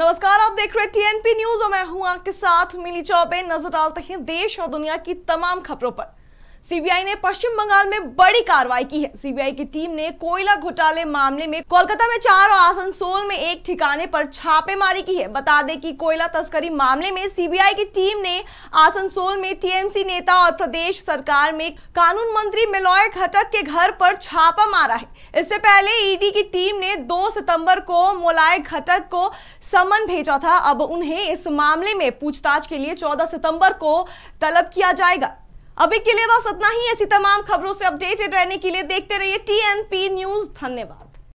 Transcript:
नमस्कार आप देख रहे हैं टीएनपी न्यूज और मैं हूं आपके साथ मिली चौबे नजर डालते हैं देश और दुनिया की तमाम खबरों पर सीबीआई ने पश्चिम बंगाल में बड़ी कार्रवाई की है सीबीआई की टीम ने कोयला घोटाले मामले में कोलकाता में चार और आसनसोल में एक ठिकाने पर छापेमारी की है बता दें कि कोयला तस्करी मामले में सीबीआई की टीम ने आसनसोल में टीएमसी नेता और प्रदेश सरकार में कानून मंत्री मिलोय घटक के घर पर छापा मारा है इससे पहले ईडी की टीम ने दो सितम्बर को मोलाय घटक को समन भेजा था अब उन्हें इस मामले में पूछताछ के लिए चौदह सितम्बर को तलब किया जाएगा अभी के लिए बस इतना ही ऐसी तमाम खबरों से अपडेटेड रहने के लिए देखते रहिए टीएनपी न्यूज धन्यवाद